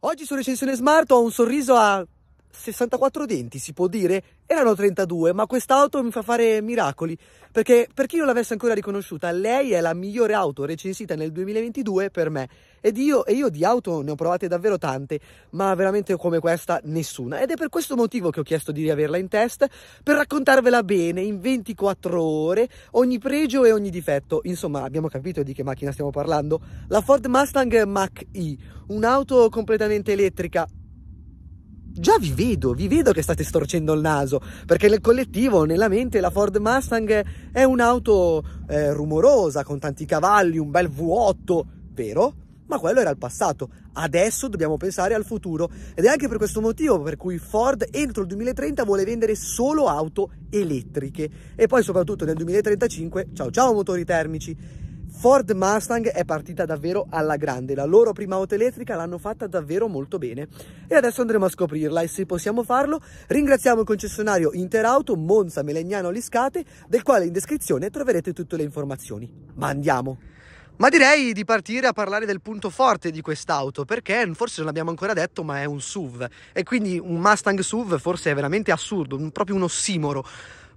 Oggi su Recensione Smart ho un sorriso a 64 denti, si può dire? Erano 32, ma quest'auto mi fa fare miracoli. Perché per chi non l'avesse ancora riconosciuta, lei è la migliore auto recensita nel 2022 per me. Ed io, e io di auto ne ho provate davvero tante, ma veramente come questa nessuna. Ed è per questo motivo che ho chiesto di riaverla in test, per raccontarvela bene in 24 ore, ogni pregio e ogni difetto. Insomma, abbiamo capito di che macchina stiamo parlando. La Ford Mustang Mach E, un'auto completamente elettrica, Già vi vedo, vi vedo che state storcendo il naso, perché nel collettivo, nella mente, la Ford Mustang è un'auto eh, rumorosa, con tanti cavalli, un bel V8, vero? Ma quello era il passato. Adesso dobbiamo pensare al futuro ed è anche per questo motivo per cui Ford entro il 2030 vuole vendere solo auto elettriche e poi soprattutto nel 2035 ciao ciao motori termici Ford Mustang è partita davvero alla grande, la loro prima auto elettrica l'hanno fatta davvero molto bene e adesso andremo a scoprirla e se possiamo farlo ringraziamo il concessionario Interauto Monza Melegnano Liscate del quale in descrizione troverete tutte le informazioni. Ma andiamo! Ma direi di partire a parlare del punto forte di quest'auto, perché forse non l'abbiamo ancora detto, ma è un SUV. E quindi un Mustang SUV forse è veramente assurdo, proprio un ossimoro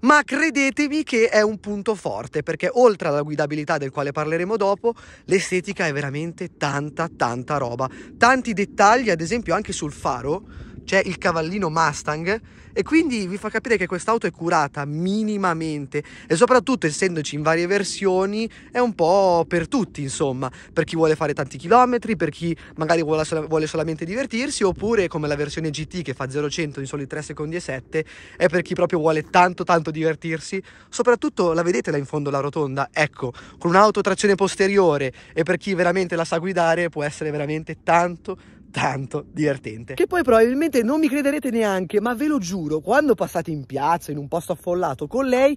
ma credetemi che è un punto forte perché oltre alla guidabilità del quale parleremo dopo, l'estetica è veramente tanta tanta roba. Tanti dettagli, ad esempio anche sul faro c'è il cavallino Mustang e quindi vi fa capire che quest'auto è curata minimamente e soprattutto essendoci in varie versioni è un po' per tutti insomma per chi vuole fare tanti chilometri per chi magari vuole, sol vuole solamente divertirsi oppure come la versione GT che fa 0-100 in soli 3 secondi e 7 è per chi proprio vuole tanto tanto divertirsi soprattutto la vedete là in fondo la rotonda ecco con un'auto trazione posteriore e per chi veramente la sa guidare può essere veramente tanto tanto divertente. Che poi probabilmente non mi crederete neanche, ma ve lo giuro, quando passate in piazza, in un posto affollato con lei,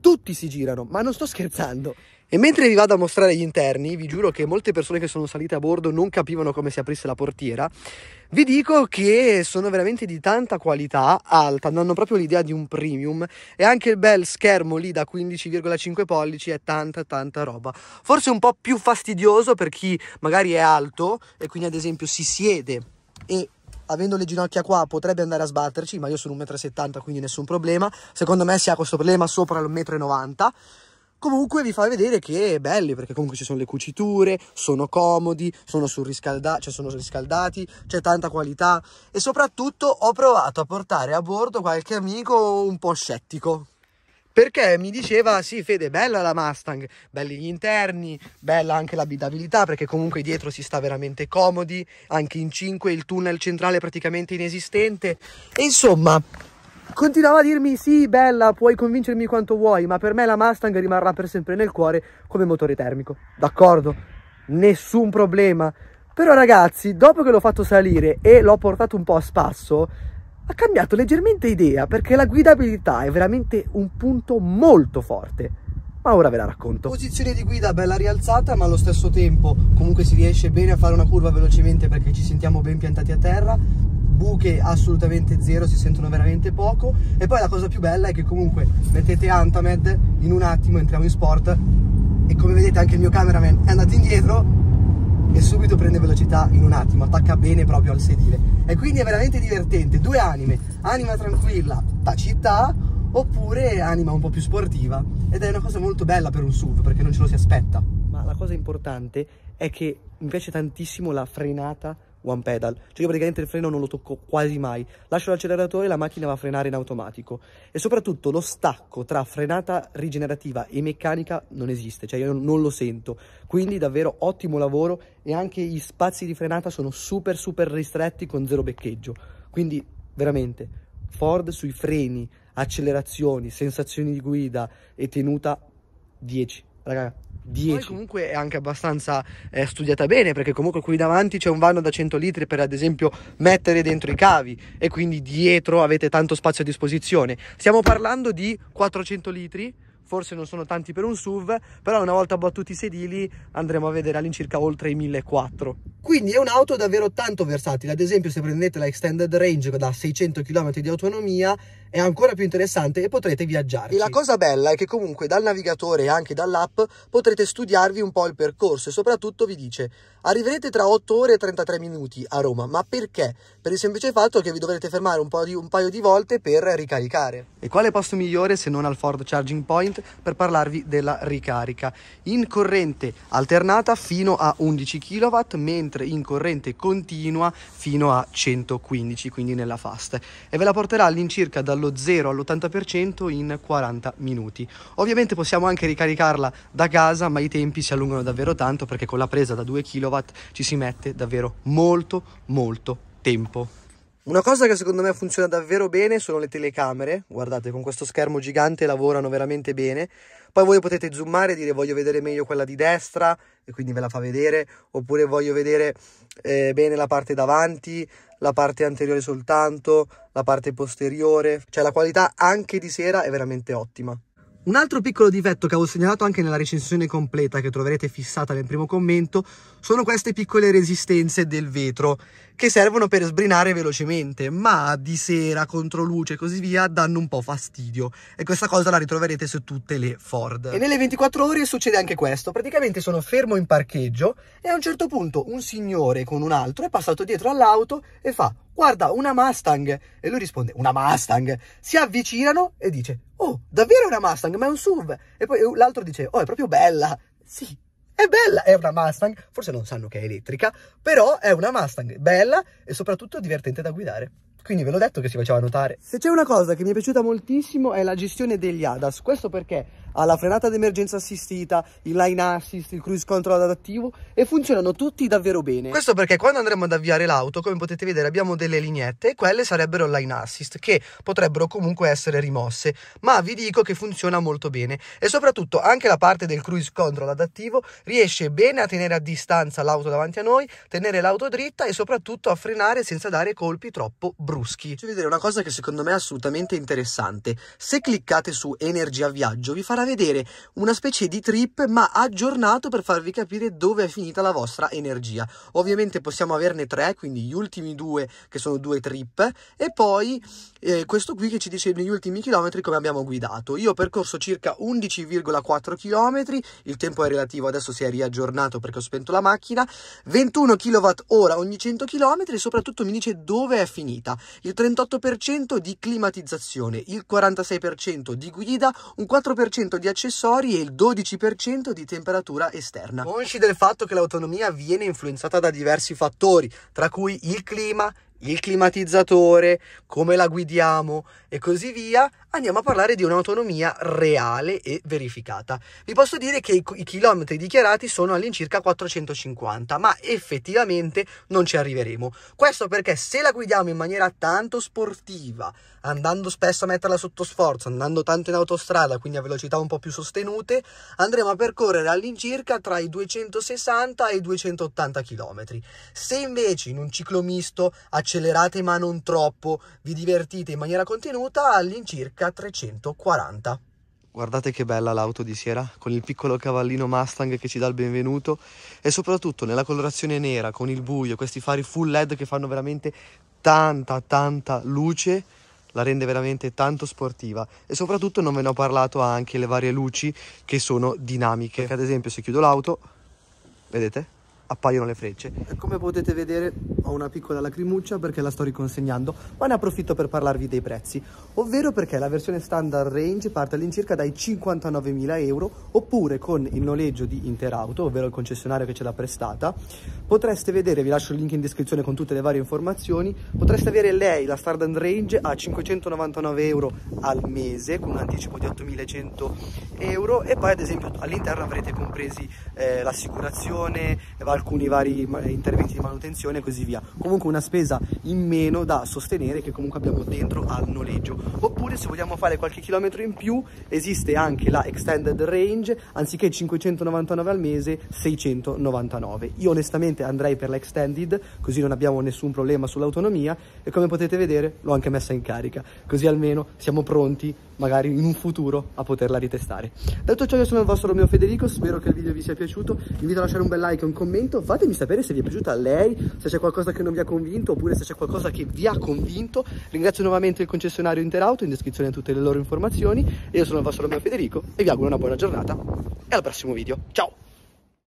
tutti si girano, ma non sto scherzando. E mentre vi vado a mostrare gli interni, vi giuro che molte persone che sono salite a bordo non capivano come si aprisse la portiera, vi dico che sono veramente di tanta qualità alta, hanno proprio l'idea di un premium e anche il bel schermo lì da 15,5 pollici è tanta tanta roba. Forse un po' più fastidioso per chi magari è alto e quindi ad esempio si siede e avendo le ginocchia qua potrebbe andare a sbatterci, ma io sono 1,70 m quindi nessun problema. Secondo me si ha questo problema sopra l'1,90 m Comunque vi fa vedere che è belli perché comunque ci sono le cuciture, sono comodi, sono, cioè sono riscaldati, c'è tanta qualità e soprattutto ho provato a portare a bordo qualche amico un po' scettico perché mi diceva sì Fede bella la Mustang, belli gli interni, bella anche l'abitabilità perché comunque dietro si sta veramente comodi, anche in 5 il tunnel centrale praticamente inesistente e insomma Continuava a dirmi sì bella puoi convincermi quanto vuoi ma per me la Mustang rimarrà per sempre nel cuore come motore termico. D'accordo? Nessun problema. Però ragazzi dopo che l'ho fatto salire e l'ho portato un po' a spasso ha cambiato leggermente idea perché la guidabilità è veramente un punto molto forte ma ora ve la racconto. Posizione di guida bella rialzata ma allo stesso tempo comunque si riesce bene a fare una curva velocemente perché ci sentiamo ben piantati a terra, buche assolutamente zero, si sentono veramente poco e poi la cosa più bella è che comunque mettete Antamed, in un attimo entriamo in sport e come vedete anche il mio cameraman è andato indietro e subito prende velocità in un attimo, attacca bene proprio al sedile. E quindi è veramente divertente, due anime, anima tranquilla da città oppure anima un po' più sportiva ed è una cosa molto bella per un SUV perché non ce lo si aspetta. Ma la cosa importante è che mi piace tantissimo la frenata one pedal, cioè io praticamente il freno non lo tocco quasi mai, lascio l'acceleratore e la macchina va a frenare in automatico e soprattutto lo stacco tra frenata rigenerativa e meccanica non esiste, cioè io non lo sento, quindi davvero ottimo lavoro e anche gli spazi di frenata sono super super ristretti con zero beccheggio, quindi veramente Ford sui freni, accelerazioni, sensazioni di guida e tenuta 10 raga, 10. Poi comunque è anche abbastanza eh, studiata bene perché comunque qui davanti c'è un vano da 100 litri per ad esempio mettere dentro i cavi e quindi dietro avete tanto spazio a disposizione. Stiamo parlando di 400 litri, forse non sono tanti per un SUV, però una volta battuti i sedili andremo a vedere all'incirca oltre i 1400. Quindi è un'auto davvero tanto versatile, ad esempio se prendete la extended range da 600 km di autonomia è ancora più interessante e potrete viaggiare. La cosa bella è che comunque dal navigatore e anche dall'app potrete studiarvi un po' il percorso e soprattutto vi dice arriverete tra 8 ore e 33 minuti a Roma, ma perché? Per il semplice fatto che vi dovrete fermare un, di, un paio di volte per ricaricare. E quale posto migliore se non al Ford Charging Point per parlarvi della ricarica? In corrente alternata fino a 11 kW, mentre in corrente continua fino a 115, quindi nella fast. E ve la porterà all'incirca dal dallo 0 all'80% in 40 minuti. Ovviamente possiamo anche ricaricarla da casa, ma i tempi si allungano davvero tanto perché con la presa da 2 kW ci si mette davvero molto molto tempo. Una cosa che secondo me funziona davvero bene sono le telecamere, guardate con questo schermo gigante lavorano veramente bene, poi voi potete zoomare e dire voglio vedere meglio quella di destra e quindi ve la fa vedere, oppure voglio vedere eh, bene la parte davanti, la parte anteriore soltanto, la parte posteriore, cioè la qualità anche di sera è veramente ottima. Un altro piccolo difetto che avevo segnalato anche nella recensione completa che troverete fissata nel primo commento sono queste piccole resistenze del vetro che servono per sbrinare velocemente, ma di sera, contro luce e così via danno un po' fastidio e questa cosa la ritroverete su tutte le Ford. E nelle 24 ore succede anche questo, praticamente sono fermo in parcheggio e a un certo punto un signore con un altro è passato dietro all'auto e fa guarda una Mustang e lui risponde una Mustang, si avvicinano e dice oh davvero una Mustang ma è un SUV e poi l'altro dice oh è proprio bella, sì è bella, è una Mustang, forse non sanno che è elettrica, però è una Mustang bella e soprattutto divertente da guidare. Quindi ve l'ho detto che si faceva notare. Se c'è una cosa che mi è piaciuta moltissimo è la gestione degli ADAS. Questo perché alla frenata d'emergenza assistita, il line assist, il cruise control adattivo e funzionano tutti davvero bene. Questo perché quando andremo ad avviare l'auto, come potete vedere, abbiamo delle lineette e quelle sarebbero line assist che potrebbero comunque essere rimosse, ma vi dico che funziona molto bene e soprattutto anche la parte del cruise control adattivo riesce bene a tenere a distanza l'auto davanti a noi, tenere l'auto dritta e soprattutto a frenare senza dare colpi troppo bruschi. Faccio vedere una cosa che secondo me è assolutamente interessante. Se cliccate su energia viaggio vi farà farà vedere una specie di trip ma aggiornato per farvi capire dove è finita la vostra energia. Ovviamente possiamo averne tre, quindi gli ultimi due che sono due trip e poi eh, questo qui che ci dice negli ultimi chilometri come abbiamo guidato. Io ho percorso circa 11,4 km, il tempo è relativo, adesso si è riaggiornato perché ho spento la macchina, 21 kWh ogni 100 km e soprattutto mi dice dove è finita. Il 38% di climatizzazione, il 46% di guida, un 4% 10% di accessori e il 12% di temperatura esterna. Consci del fatto che l'autonomia viene influenzata da diversi fattori, tra cui il clima, il climatizzatore, come la guidiamo e così via, andiamo a parlare di un'autonomia reale e verificata. Vi posso dire che i, i chilometri dichiarati sono all'incirca 450, ma effettivamente non ci arriveremo. Questo perché se la guidiamo in maniera tanto sportiva, andando spesso a metterla sotto sforzo, andando tanto in autostrada, quindi a velocità un po' più sostenute, andremo a percorrere all'incirca tra i 260 e i 280 km. Se invece in un ciclo misto accelerate ma non troppo, vi divertite in maniera contenuta, all'incirca 340 Guardate che bella l'auto di sera, con il piccolo cavallino Mustang che ci dà il benvenuto e soprattutto nella colorazione nera, con il buio, questi fari full LED che fanno veramente tanta tanta luce la rende veramente tanto sportiva e soprattutto non ve ne ho parlato anche le varie luci che sono dinamiche. Perché ad esempio se chiudo l'auto, vedete? appaiono le frecce. Come potete vedere ho una piccola lacrimuccia perché la sto riconsegnando, ma ne approfitto per parlarvi dei prezzi, ovvero perché la versione standard range parte all'incirca dai 59.000 euro, oppure con il noleggio di Interauto, ovvero il concessionario che ce l'ha prestata, potreste vedere, vi lascio il link in descrizione con tutte le varie informazioni, potreste avere lei, la standard range, a 599 euro al mese, con un anticipo di 8.100 euro, e poi ad esempio all'interno avrete compresi eh, l'assicurazione, varie alcuni vari eh, interventi di manutenzione e così via. Comunque una spesa in meno da sostenere che comunque abbiamo dentro al noleggio. Oppure se vogliamo fare qualche chilometro in più esiste anche la extended range, anziché 599 al mese 699. Io onestamente andrei per la extended, così non abbiamo nessun problema sull'autonomia e come potete vedere l'ho anche messa in carica, così almeno siamo pronti magari in un futuro a poterla ritestare. Detto ciò io sono il vostro Romeo Federico, spero che il video vi sia piaciuto, vi invito a lasciare un bel like e un commento, fatemi sapere se vi è piaciuta lei, se c'è qualcosa che non vi ha convinto oppure se c'è qualcosa che vi ha convinto. Ringrazio nuovamente il concessionario Interauto, in descrizione tutte le loro informazioni, io sono il vostro Romeo Federico e vi auguro una buona giornata e al prossimo video. Ciao!